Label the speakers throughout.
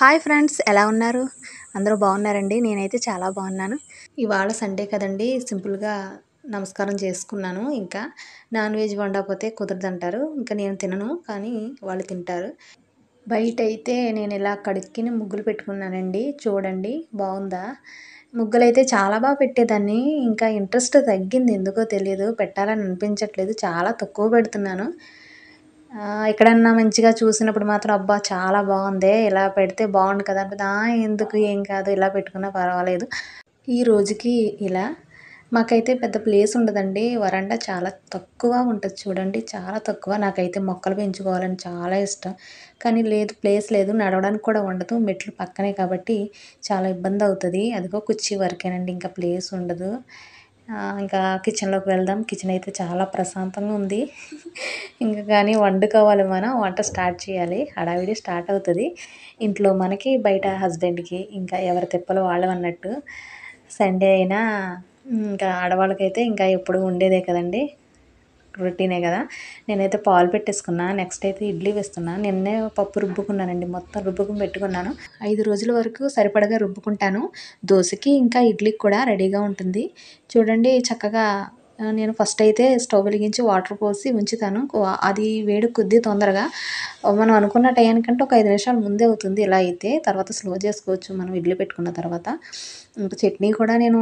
Speaker 1: hi friends ఎలా ఉన్నారు అందరూ బాగున్నారండి నేనైతే చాలా బాగున్నాను ఇవాళ సండే కదండి సింపుల్గా నమస్కారం చేసుకున్నాను ఇంకా నాన్ వెజ్ వండకపోతే కుదరదంటారు ఇంకా నేను తినను కానీ వాళ్ళు తింటారు బయట అయితే నేను ఇలా కడుక్కిని ముగ్గులు పెట్టుకున్నానండి చూడండి బాగుందా ముగ్గులు అయితే చాలా బాగా పెట్టేదాన్ని ఇంకా ఇంట్రెస్ట్ తగ్గింది ఎందుకో తెలియదు పెట్టాలని అనిపించట్లేదు చాలా తక్కువ పెడుతున్నాను ఎక్కడన్నా మంచిగా చూసినప్పుడు మాత్రం అబ్బా చాలా బాగుంది ఇలా పెడితే బాగుండు కదా అనిపితే ఎందుకు ఏం కాదు ఇలా పెట్టుకున్నా పర్వాలేదు ఈ రోజుకి ఇలా మాకైతే పెద్ద ప్లేస్ ఉండదండి వరండా చాలా తక్కువ ఉంటుంది చూడండి చాలా తక్కువ నాకైతే మొక్కలు పెంచుకోవాలని చాలా ఇష్టం కానీ లేదు ప్లేస్ లేదు నడవడానికి కూడా ఉండదు మెట్లు పక్కనే కాబట్టి చాలా ఇబ్బంది అవుతుంది అదిగో కుర్చీ వరకేనండి ఇంకా ప్లేస్ ఉండదు ఇంకా కిచెన్లోకి వెళ్దాం కిచెన్ అయితే చాలా ప్రశాంతంగా ఉంది ఇంకా కానీ వండుకోవాలి మనం వంట స్టార్ట్ చేయాలి హడావిడి స్టార్ట్ అవుతుంది ఇంట్లో మనకి బయట హస్బెండ్కి ఇంకా ఎవరి తిప్పలు వాళ్ళం అన్నట్టు సండే అయినా ఇంకా ఆడవాళ్ళకైతే ఇంకా ఎప్పుడు ఉండేదే కదండి రొటీనే కదా నేనైతే పాలు పెట్టేసుకున్నా నెక్స్ట్ అయితే ఇడ్లీ వేస్తున్నా నిన్నే పప్పు రుబ్బుకున్నానండి మొత్తం రుబ్బుకుని పెట్టుకున్నాను ఐదు రోజుల వరకు సరిపడగా రుబ్బుకుంటాను దోశకి ఇంకా ఇడ్లీకి కూడా రెడీగా ఉంటుంది చూడండి చక్కగా నేను ఫస్ట్ అయితే స్టవ్ వెలిగించి వాటర్ పోసి ఉంచుతాను అది వేడి కొద్ది తొందరగా మనం అనుకున్న టైంకంటే ఒక ఐదు నిమిషాలు ముందే అవుతుంది ఇలా అయితే తర్వాత స్లో చేసుకోవచ్చు మనం ఇడ్లీ పెట్టుకున్న తర్వాత ఇంకా చట్నీ కూడా నేను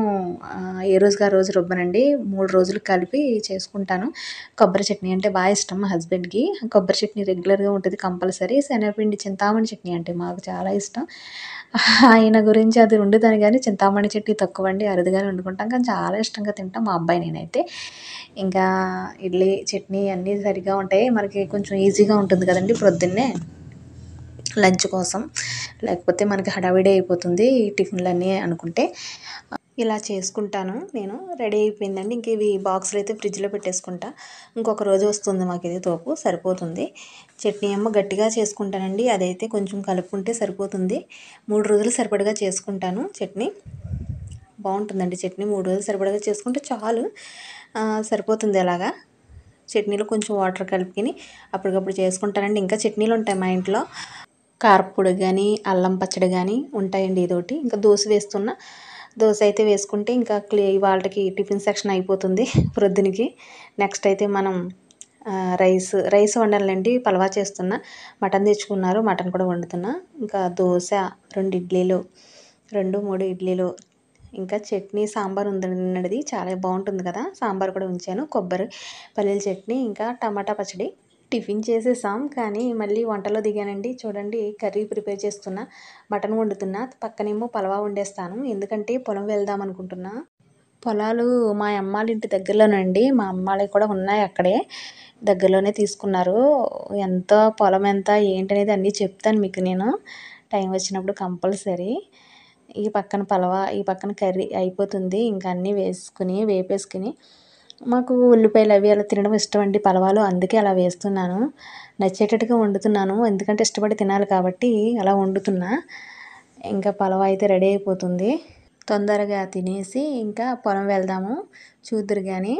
Speaker 1: ఏ రోజుగా రోజు రుబ్బనండి మూడు రోజులు కలిపి చేసుకుంటాను కొబ్బరి చట్నీ అంటే బాగా ఇష్టం మా హస్బెండ్కి కొబ్బరి చట్నీ రెగ్యులర్గా ఉంటుంది కంపల్సరీ శనగపిండి చింతామణి చట్నీ అంటే మాకు చాలా ఇష్టం ఆయన గురించి అది వండుతాను కానీ చింతామణి చట్నీ తక్కువ అండి అరుదుగానే వండుకుంటాం కానీ చాలా ఇష్టంగా తింటాం మా అబ్బాయి నేనైతే ఇంకా ఇడ్లీ చట్నీ అన్నీ సరిగ్గా ఉంటాయి మనకి కొంచెం ఈజీగా ఉంటుంది కదండి ప్రొద్దున్నే లంచ్ కోసం లేకపోతే మనకి హడావిడి అయిపోతుంది టిఫిన్లు టిఫిన్లన్నీ అనుకుంటే ఇలా చేసుకుంటాను నేను రెడీ అయిపోయిందండి ఇంక ఇవి బాక్సులు అయితే ఫ్రిడ్జ్లో పెట్టేసుకుంటా ఇంకొక రోజు వస్తుంది మాకు ఇది తోపు సరిపోతుంది చట్నీ ఏమో గట్టిగా చేసుకుంటానండి అదైతే కొంచెం కలుపుకుంటే సరిపోతుంది మూడు రోజులు సరిపడగా చేసుకుంటాను చట్నీ బాగుంటుందండి చట్నీ మూడు రోజులు సరిపడగా చేసుకుంటే చాలు సరిపోతుంది అలాగా చట్నీలో కొంచెం వాటర్ కలిపిని అప్పటికప్పుడు చేసుకుంటానండి ఇంకా చట్నీలు ఉంటాయి మా ఇంట్లో కారపొడి కానీ అల్లం పచ్చడి కానీ ఉంటాయండి ఇదోటి ఇంకా దోశ వేస్తున్న దోశ అయితే వేసుకుంటే ఇంకా క్లే వాళ్ళకి టిఫిన్ సెక్షన్ అయిపోతుంది ప్రొద్దునికి నెక్స్ట్ అయితే మనం రైస్ రైస్ వండాలండి పలవా చేస్తున్నా మటన్ తెచ్చుకున్నారు మటన్ కూడా వండుతున్నా ఇంకా దోశ రెండు ఇడ్లీలు రెండు మూడు ఇడ్లీలు ఇంకా చట్నీ సాంబార్ ఉందన్నది చాలా బాగుంటుంది కదా సాంబార్ కూడా ఉంచాను కొబ్బరి పల్లీల చట్నీ ఇంకా టమాటా పచ్చడి టిఫిన్ చేసేసాం కానీ మళ్ళీ వంటలో దిగానండి చూడండి కర్రీ ప్రిపేర్ చేస్తున్నా మటన్ వండుతున్నా పక్కనేమో పలవా వండేస్తాను ఎందుకంటే పొలం వెళ్దాం అనుకుంటున్నా పొలాలు మా అమ్మాళ్ళ ఇంటి దగ్గరలోనండి మా అమ్మాళ్ళకి కూడా ఉన్నాయి అక్కడే దగ్గరలోనే తీసుకున్నారు ఎంత పొలం ఎంత ఏంటనేది అన్నీ చెప్తాను మీకు నేను టైం వచ్చినప్పుడు కంపల్సరీ ఈ పక్కన పలవ ఈ పక్కన కర్రీ అయిపోతుంది ఇంకా అన్నీ వేసుకుని వేపేసుకుని మాకు ఉల్లిపాయలు అవి అలా తినడం ఇష్టం అండి పలవాలు అందుకే అలా వేస్తున్నాను నచ్చేటట్టుగా వండుతున్నాను ఎందుకంటే ఇష్టపడి తినాలి కాబట్టి అలా వండుతున్నా ఇంకా పలవ అయితే రెడీ అయిపోతుంది తొందరగా తినేసి ఇంకా పొలం వెళ్దాము చూద్దరు కానీ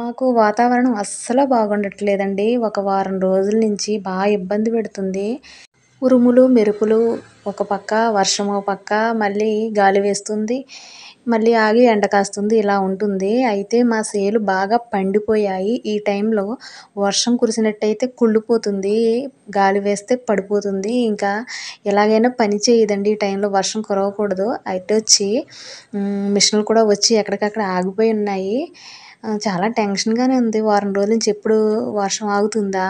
Speaker 1: మాకు వాతావరణం అస్సలు బాగుండట్లేదండి ఒక వారం రోజుల నుంచి బాగా ఇబ్బంది పెడుతుంది ఉరుములు మెరుపులు ఒక పక్క వర్షం ఒక పక్క మళ్ళీ గాలి వేస్తుంది మళ్ళీ ఆగి ఎండ కాస్తుంది ఇలా ఉంటుంది అయితే మా సేలు బాగా పండిపోయాయి ఈ టైంలో వర్షం కురిసినట్టయితే కుళ్ళిపోతుంది గాలి వేస్తే పడిపోతుంది ఇంకా ఎలాగైనా పని చేయదండి ఈ టైంలో వర్షం కురవకూడదు అయితే వచ్చి మిషన్లు కూడా వచ్చి ఎక్కడికక్కడ ఆగిపోయి ఉన్నాయి చాలా టెన్షన్గానే ఉంది వారం రోజుల నుంచి ఎప్పుడు వర్షం ఆగుతుందా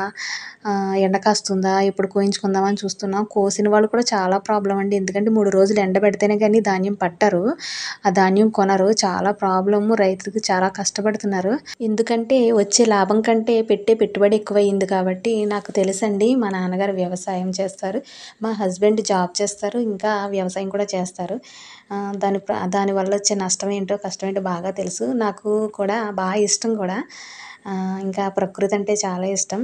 Speaker 1: ఎండ కాస్తుందా ఎప్పుడు కోయించుకుందామా అని చూస్తున్నాం కోసిన వాళ్ళు కూడా చాలా ప్రాబ్లం అండి ఎందుకంటే మూడు రోజులు ఎండ పెడితేనే కానీ ధాన్యం పట్టరు ఆ ధాన్యం కొనరు చాలా ప్రాబ్లము రైతులకు చాలా కష్టపడుతున్నారు ఎందుకంటే వచ్చే లాభం కంటే పెట్టే పెట్టుబడి ఎక్కువైంది కాబట్టి నాకు తెలుసండి మా నాన్నగారు వ్యవసాయం చేస్తారు మా హస్బెండ్ జాబ్ చేస్తారు ఇంకా వ్యవసాయం కూడా చేస్తారు దాని దానివల్ల వచ్చే నష్టం ఏంటో కష్టం ఏంటో బాగా తెలుసు నాకు కూడా బాగా బాగా ఇష్టం కూడా ఇంకా ప్రకృతి అంటే చాలా ఇష్టం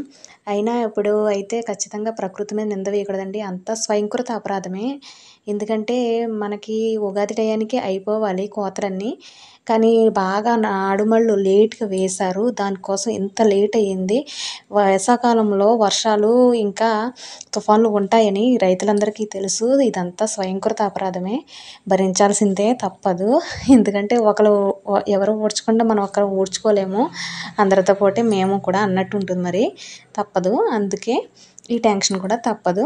Speaker 1: అయినా ఇప్పుడు అయితే ఖచ్చితంగా ప్రకృతి మీద నింద వేయకూడదండి అంతా స్వయంకృత అపరాధమే ఎందుకంటే మనకి ఉగాది టయానికి అయిపోవాలి కోతలన్నీ కానీ బాగా నాడుమళ్ళు లేట్గా వేశారు దానికోసం ఇంత లేట్ అయ్యింది వేసాకాలంలో వర్షాలు ఇంకా తుఫాన్లు ఉంటాయని రైతులందరికీ తెలుసు ఇదంతా స్వయంకృత అపరాధమే భరించాల్సిందే తప్పదు ఎందుకంటే ఒకరు ఎవరు ఊడ్చకుండా మనం ఒకరు ఊడ్చుకోలేము అందరితో పోతే మేము కూడా అన్నట్టు ఉంటుంది మరి తప్పదు అందుకే ఈ టెన్షన్ కూడా తప్పదు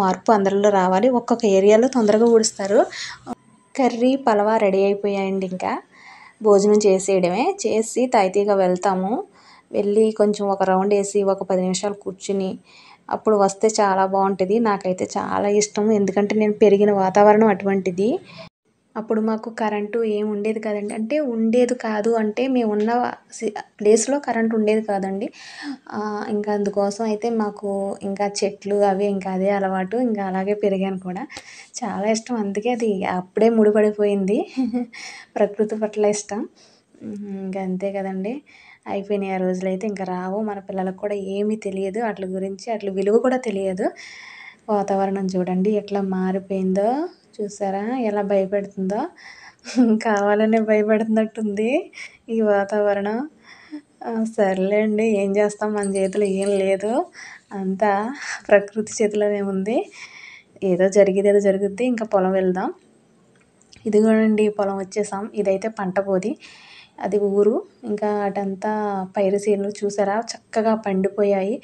Speaker 1: మార్పు అందరిలో రావాలి ఒక్కొక్క ఏరియాలో తొందరగా ఊడుస్తారు కర్రీ పలవా రెడీ అయిపోయాయండి ఇంకా భోజనం చేసేయడమే చేసి తాయితీగా వెళ్తాము వెళ్ళి కొంచెం ఒక రౌండ్ వేసి ఒక పది నిమిషాలు కూర్చుని అప్పుడు వస్తే చాలా బాగుంటుంది నాకైతే చాలా ఇష్టం ఎందుకంటే నేను పెరిగిన వాతావరణం అటువంటిది అప్పుడు మాకు కరెంటు ఏం ఉండేది కదండి అంటే ఉండేది కాదు అంటే మేము ఉన్న ప్లేస్లో కరెంటు ఉండేది కాదండి ఇంకా అందుకోసం అయితే మాకు ఇంకా చెట్లు అవి ఇంకా అదే అలవాటు ఇంకా అలాగే పెరిగాను కూడా చాలా ఇష్టం అందుకే అది అప్పుడే ముడిపడిపోయింది ప్రకృతి పట్ల ఇష్టం ఇంకా అంతే కదండి అయిపోయినాయి ఆ రోజులైతే ఇంకా రావు మన పిల్లలకు కూడా ఏమీ తెలియదు వాటి గురించి వాటి విలువ కూడా తెలియదు వాతావరణం చూడండి ఎట్లా మారిపోయిందో చూసారా ఎలా భయపెడుతుందో కావాలనే భయపెడుతున్నట్టుంది ఈ వాతావరణం సర్లేండి ఏం చేస్తాం మన చేతిలో ఏం లేదు అంతా ప్రకృతి చేతిలోనే ఉంది ఏదో జరిగేది ఏదో జరుగుద్ది ఇంకా పొలం వెళ్దాం ఇదిగోనండి పొలం వచ్చేసాం ఇదైతే పంట పోది అది ఊరు ఇంకా అటంతా సీన్లు చూసారా చక్కగా పండిపోయాయి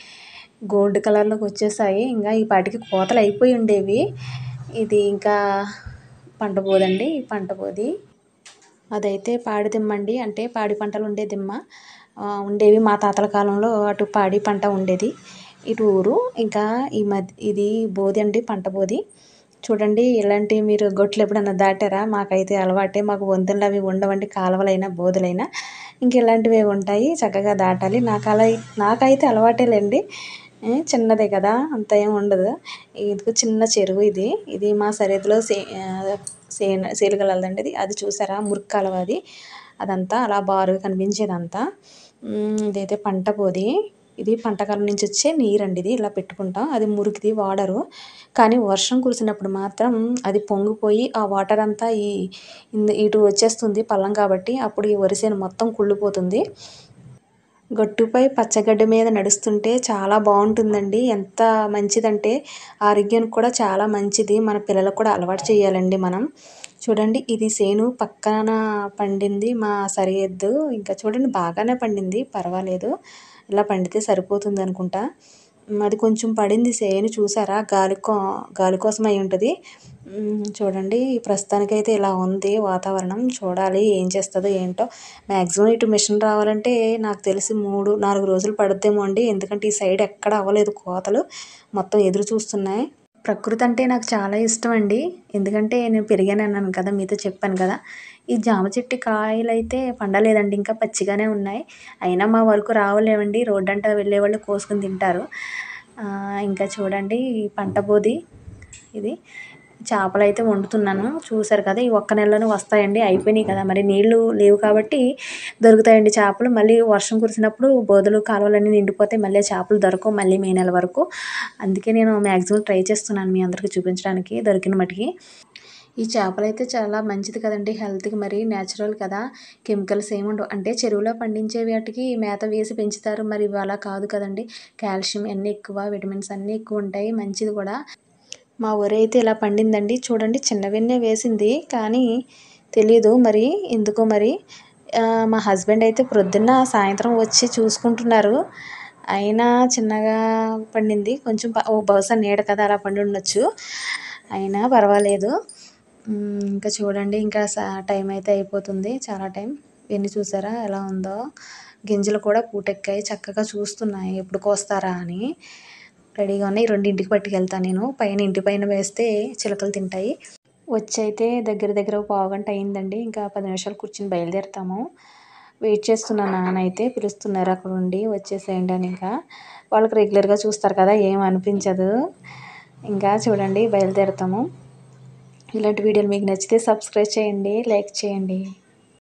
Speaker 1: గోల్డ్ కలర్లోకి వచ్చేసాయి ఇంకా ఈ పాటికి కోతలు అయిపోయి ఉండేవి ఇది ఇంకా పంట పోదండి పంట పోది అదైతే పాడి దిమ్మండి అంటే పాడి పంటలు ఉండే దిమ్మ ఉండేవి మా తాతల కాలంలో అటు పాడి పంట ఉండేది ఇటు ఊరు ఇంకా ఈ మధ్య ఇది బోధి అండి పంట బోధి చూడండి ఇలాంటి మీరు గొట్లు ఎప్పుడన్నా దాటారా మాకైతే అలవాటే మాకు వంతెనలు అవి ఉండవండి కాలువలైనా బోధులైనా ఇంక ఇలాంటివి ఉంటాయి చక్కగా దాటాలి నాకు అలా నాకైతే అలవాటేలేండి చిన్నదే కదా అంత ఏమి ఉండదు ఇది చిన్న చెరువు ఇది ఇది మా సరిహద్దులో సే సేలుగలదండి అది అది చూసారా మురిక్కలవ అది అదంతా అలా బారుగా కనిపించేదంతా ఇదైతే పంట పోది ఇది పంటకాలం నుంచి వచ్చే నీరండి ఇది ఇలా పెట్టుకుంటాం అది మురికిది వాడరు కానీ వర్షం కురిసినప్పుడు మాత్రం అది పొంగిపోయి ఆ వాటర్ అంతా ఈ ఇటు వచ్చేస్తుంది పళ్ళం కాబట్టి అప్పుడు ఈ వరిసేను మొత్తం కుళ్ళిపోతుంది గట్టుపై పచ్చగడ్డి మీద నడుస్తుంటే చాలా బాగుంటుందండి ఎంత మంచిదంటే ఆరోగ్యానికి కూడా చాలా మంచిది మన పిల్లలకు కూడా అలవాటు చేయాలండి మనం చూడండి ఇది సేను పక్కన పండింది మా సరిహద్దు ఇంకా చూడండి బాగానే పండింది పర్వాలేదు ఇలా పండితే సరిపోతుంది అనుకుంటా అది కొంచెం పడింది సేను చూసారా గాలి కో గాలి కోసం అయి ఉంటుంది చూడండి ప్రస్తుతానికైతే ఇలా ఉంది వాతావరణం చూడాలి ఏం చేస్తుందో ఏంటో మ్యాక్సిమం ఇటు మిషన్ రావాలంటే నాకు తెలిసి మూడు నాలుగు రోజులు పడుద్దేమో అండి ఎందుకంటే ఈ సైడ్ ఎక్కడ అవ్వలేదు కోతలు మొత్తం ఎదురు చూస్తున్నాయి ప్రకృతి అంటే నాకు చాలా ఇష్టం అండి ఎందుకంటే నేను పెరిగాను అన్నాను కదా మీతో చెప్పాను కదా ఈ జామ చెట్టు కాయలు అయితే పండలేదండి ఇంకా పచ్చిగానే ఉన్నాయి అయినా మా వరకు రావలేవండి రోడ్డు అంట వెళ్ళే వాళ్ళు కోసుకుని తింటారు ఇంకా చూడండి పంట బోధి ఇది చేపలు అయితే వండుతున్నాను చూశారు కదా ఈ ఒక్క నెలలోనే వస్తాయండి అయిపోయినాయి కదా మరి నీళ్లు లేవు కాబట్టి దొరుకుతాయండి చేపలు మళ్ళీ వర్షం కురిసినప్పుడు బోధలు కాలువలన్నీ నిండిపోతాయి మళ్ళీ చేపలు దొరకవు మళ్ళీ మే నెల వరకు అందుకే నేను మ్యాక్సిమం ట్రై చేస్తున్నాను మీ అందరికీ చూపించడానికి దొరికిన మటుకి ఈ చేపలు అయితే చాలా మంచిది కదండి హెల్త్కి మరి న్యాచురల్ కదా కెమికల్స్ ఏముండవు అంటే చెరువులో పండించే వాటికి మేత వేసి పెంచుతారు మరి ఇవి అలా కాదు కదండి కాల్షియం అన్నీ ఎక్కువ విటమిన్స్ అన్నీ ఎక్కువ ఉంటాయి మంచిది కూడా మా వరి అయితే ఇలా పండిందండి చూడండి చిన్నవెన్నే వేసింది కానీ తెలీదు మరి ఎందుకో మరి మా హస్బెండ్ అయితే ప్రొద్దున్న సాయంత్రం వచ్చి చూసుకుంటున్నారు అయినా చిన్నగా పండింది కొంచెం ఓ బహుశా నీడ కదా అలా పండి ఉండొచ్చు అయినా పర్వాలేదు ఇంకా చూడండి ఇంకా టైం అయితే అయిపోతుంది చాలా టైం ఎన్ని చూసారా ఎలా ఉందో గింజలు కూడా పూటెక్కాయి చక్కగా చూస్తున్నాయి ఎప్పుడు కోస్తారా అని రెడీగా ఉన్నాయి రెండు ఇంటికి పట్టుకెళ్తాను నేను పైన ఇంటి పైన వేస్తే చిలకలు తింటాయి వచ్చైతే దగ్గర దగ్గర ఒక పావుగంట అయిందండి ఇంకా పది నిమిషాలు కూర్చుని బయలుదేరుతాము వెయిట్ చేస్తున్నా నాన్న అయితే పిలుస్తున్నారు అక్కడ ఉండి వచ్చేసేయండి అని ఇంకా వాళ్ళకి రెగ్యులర్గా చూస్తారు కదా ఏం అనిపించదు ఇంకా చూడండి బయలుదేరుతాము ఇలాంటి వీడియోలు మీకు నచ్చితే సబ్స్క్రైబ్ చేయండి లైక్ చేయండి